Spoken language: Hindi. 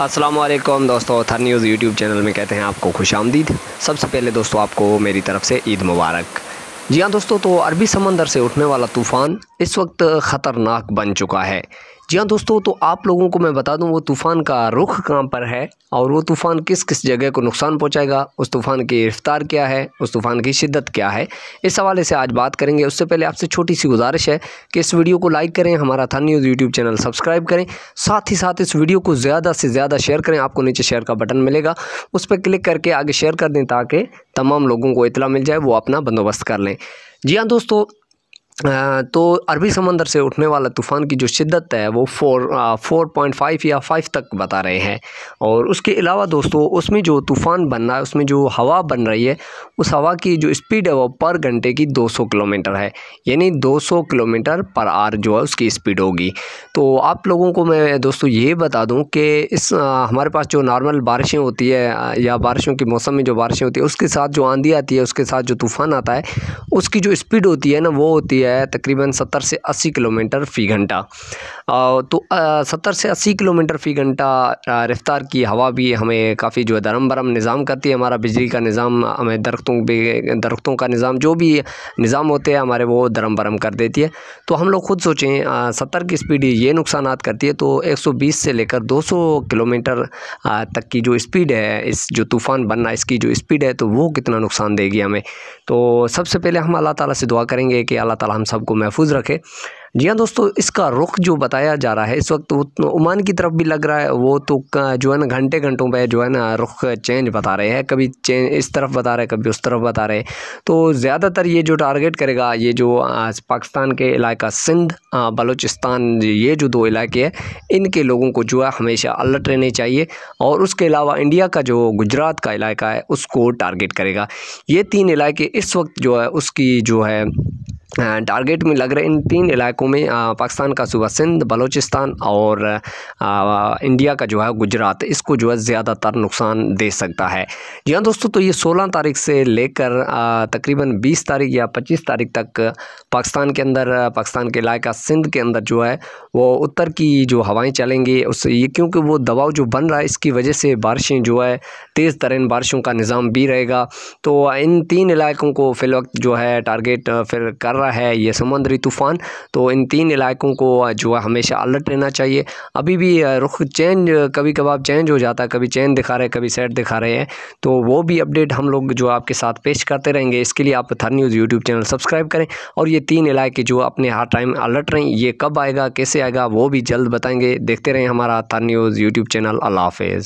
असलम दोस्तों थर न्यूज़ यूट्यूब चैनल में कहते हैं आपको खुश आमदीद सबसे पहले दोस्तों आपको मेरी तरफ से ईद मुबारक जी हाँ दोस्तों तो अरबी समंदर से उठने वाला तूफ़ान इस वक्त ख़तरनाक बन चुका है जी हाँ दोस्तों तो आप लोगों को मैं बता दूं वो तूफ़ान का रुख कहाँ पर है और वो तूफ़ान किस किस जगह को नुकसान पहुंचाएगा उस तूफ़ान की रफ्तार क्या है उस तूफ़ान की शिद्दत क्या है इस हवाले से आज बात करेंगे उससे पहले आपसे छोटी सी गुजारिश है कि इस वीडियो को लाइक करें हमारा था न्यूज़ यूट्यूब चैनल सब्सक्राइब करें साथ ही साथ इस वीडियो को ज़्यादा से ज़्यादा शेयर करें आपको नीचे शेयर का बटन मिलेगा उस पर क्लिक करके आगे शेयर कर दें ताकि तमाम लोगों को इतला मिल जाए वो अपना बंदोबस्त कर लें जी हाँ दोस्तों तो अरबी समंदर से उठने वाला तूफ़ान की जो शिद्दत है वो फोर फोर पॉइंट फाइव या फाइव तक बता रहे हैं और उसके अलावा दोस्तों उसमें जो तूफ़ान बन रहा है उसमें जो हवा बन रही है उस हवा की जो स्पीड है वो पर घंटे की 200 किलोमीटर है यानी 200 किलोमीटर पर आर जो है उसकी स्पीड होगी तो आप लोगों को मैं दोस्तों ये बता दूँ कि इस आ, हमारे पास जो नॉर्मल बारिशें होती है या बारिशों के मौसम में जो बारिशें होती है उसके साथ जो आंधी आती है उसके साथ जो तूफ़ान आता है उसकी जो स्पीड होती है ना वो होती है दिया है तकरीबन सत्तर से अस्सी किलोमीटर फ़ी घंटा तो सत्तर से अस्सी किलोमीटर फ़ी घंटा रफ्तार की हवा भी हमें काफ़ी जो है दरम बरम निज़ाम करती है हमारा बिजली का निज़ाम हमें दरख्तों दरख्तों का निज़ाम जो भी निज़ाम होते हैं हमारे वो दरम बरम कर देती है तो हम लोग खुद सोचें सत्तर की स्पीड ये नुकसान करती है तो एक सौ बीस से लेकर दो सौ किलोमीटर तक की जो स्पीड है इस जो तूफ़ान बनना इसकी जो स्पीड है तो वो कितना नुकसान देगी हमें तो सबसे पहले हम अल्लाह ताला से दुआ करेंगे कि अल्लाह ताला हम सबको महफूज रखे जी हाँ दोस्तों इसका रुख जो बताया जा रहा है इस वक्त वो ओमान तो की तरफ भी लग रहा है वो तो जो है ना घंटे घंटों पे जो है ना रुख चेंज बता रहे हैं कभी चेंज इस तरफ बता रहे हैं कभी उस तरफ बता रहे हैं तो ज़्यादातर ये जो टारगेट करेगा ये जो पाकिस्तान के इलाका सिंध बलूचिस्तान ये जो दो इलाके हैं इनके लोगों को जो है हमेशा अलर्ट रहने चाहिए और उसके अलावा इंडिया का जो गुजरात का इलाका है उसको टारगेट करेगा ये तीन इलाके इस वक्त जो है उसकी जो है टारगेट में लग रहे इन तीन इलाकों में पाकिस्तान का सुबह सिंध बलूचिस्तान और इंडिया का जो है गुजरात इसको जो है ज़्यादातर नुकसान दे सकता है जी हाँ दोस्तों तो ये 16 तारीख से लेकर तकरीबन 20 तारीख या 25 तारीख तक पाकिस्तान के अंदर पाकिस्तान के इलाका सिंध के अंदर जो है वो उत्तर की जो हवाएँ चलेंगी उस ये क्योंकि वो दबाव जो बन रहा है इसकी वजह से बारिशें जो है तेज़ तरीन बारिशों का निज़ाम भी रहेगा तो इन तीन इलाकों को फिल जो है टारगेट फिर कर रहा है ये समुद्री तूफ़ान तो इन तीन इलाकों को जो है हमेशा अलर्ट रहना चाहिए अभी भी रुख चेंज कभी कभार चेंज हो जाता है कभी चेंज दिखा रहे हैं कभी सेट दिखा रहे हैं तो वो भी अपडेट हम लोग जो आपके साथ पेश करते रहेंगे इसके लिए आप थर न्यूज़ यूट्यूब चैनल सब्सक्राइब करें और ये तीन इलाके जो अपने हर टाइम अलर्ट रहें ये कब आएगा कैसे आएगा वो भी जल्द बताएंगे देखते रहें हमारा थर न्यूज़ यूट्यूब चैनल अल्लाह हाफिज़